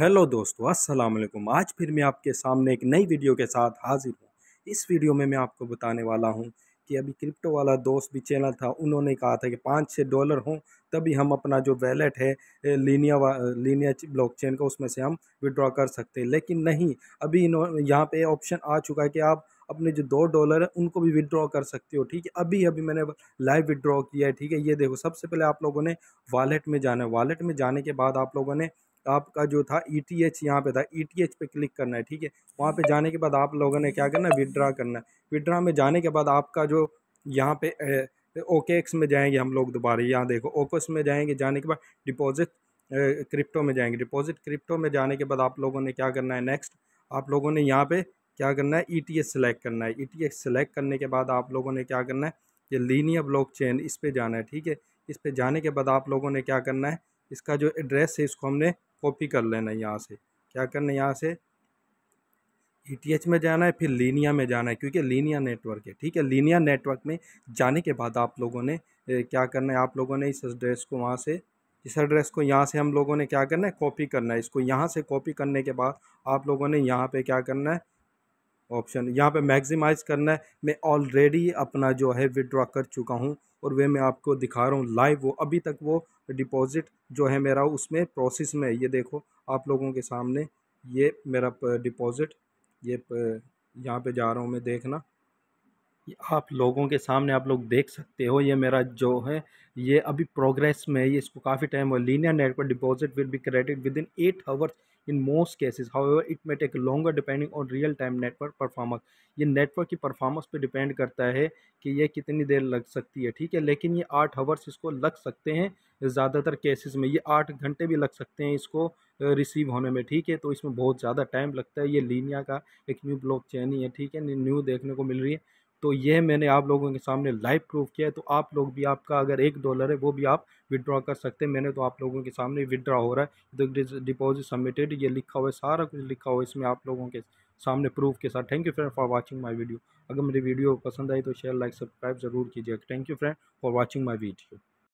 hello दोस्तों अस्सलाम वालेकुम आज फिर मैं आपके सामने एक नई वीडियो के साथ हाजिर हूँ इस वीडियो में मैं आपको बताने वाला हूँ कि अभी क्रिप्टो वाला दोस्त भी चैनल था उन्होंने कहा था कि पाँच छः डॉलर हों तभी हम अपना जो वैलेट है लीनिया वा लीनिया ब्लॉकचेन का उसमें से हम विड्रॉ कर सकते हैं लेकिन नहीं अभी इन्होंने यहाँ पर ऑप्शन आ चुका है कि आप अपने जो दो डॉलर है उनको भी विड्रॉ कर सकते हो ठीक है अभी अभी मैंने लाइव विड्रॉ किया है ठीक है ये देखो सबसे पहले आप लोगों ने वॉलेट में जाना है वॉलेट में जाने के बाद आप लोगों ने आपका जो था ई टी एच यहाँ पर था ई टी एच पर क्लिक करना है ठीक है वहाँ पर जाने के बाद आप लोगों ने क्या करना है विड्रा करना है विड्रा में जाने के बाद आपका जो यहाँ पे ओके एक्स में जाएंगे हम लोग दोबारा यहाँ देखो ओकोस में जाएंगे जाने के बाद डिपॉजिट क्रिप्टो में जाएंगे डिपॉजिट क्रिप्टो में जाने के बाद आप लोगों ने क्या करना है नेक्स्ट आप लोगों ने यहाँ पे क्या करना है ई टी सेलेक्ट करना है ई टी सेलेक्ट करने के बाद आप लोगों ने क्या करना है ये लीनियर ब्लॉक चेन इस पर जाना है ठीक है इस पर जाने के बाद आप लोगों ने क्या करना है इसका जो एड्रेस है इसको हमने कॉपी कर लेना है यहाँ से क्या करना है यहाँ से ई e में जाना है फिर लीनिया में जाना है क्योंकि लीनिया नेटवर्क है ठीक है लीनिया नेटवर्क में जाने के बाद आप लोगों ने क्या करना है आप लोगों ने इस एड्रेस को वहाँ से इस एड्रेस को यहाँ से हम लोगों ने क्या करना है कॉपी करना है इसको यहाँ से कॉपी करने के बाद आप लोगों ने यहाँ पे क्या करना है ऑप्शन यहाँ पे मैक्सिमाइज़ करना है मैं ऑलरेडी अपना जो है विड्रॉ कर चुका हूँ और वे मैं आपको दिखा रहा हूँ लाइव वो अभी तक वो डिपॉज़िट जो है मेरा उसमें प्रोसेस में ये देखो आप लोगों के सामने ये मेरा डिपॉज़िट ये यहाँ पे जा रहा हूँ मैं देखना आप लोगों के सामने आप लोग देख सकते हो ये मेरा जो है ये अभी प्रोग्रेस में है ये इसको काफ़ी टाइम हुआ linear network deposit will be credit within eight hours in most cases however it may take longer depending on real time network performance ये नेटवर्क की परफॉर्मेंस पे डिपेंड करता है कि ये कितनी देर लग सकती है ठीक है लेकिन ये आठ आवर्स इसको लग सकते हैं ज़्यादातर केसेस में ये आठ घंटे भी लग सकते हैं इसको रिसीव होने में ठीक है तो इसमें बहुत ज़्यादा टाइम लगता है ये लीनिया का एक न्यू ब्लॉक चैन ही है ठीक है न्यू देखने को मिल रही है तो यह मैंने आप लोगों के सामने लाइव प्रूफ किया है तो आप लोग भी आपका अगर एक डॉलर है वो भी आप विदड्रॉ कर सकते हैं मैंने तो आप लोगों के सामने विदड्रॉ हो रहा है तो डिपॉजिट सबमिटेड ये लिखा हुआ है सारा कुछ लिखा हुआ है इसमें आप लोगों के सामने प्रूफ के साथ thank you friend for watching my video अगर मेरी वीडियो पसंद आई तो शेयर लाइक सब्सक्राइब जरूर कीजिएगा thank you friend for watching my video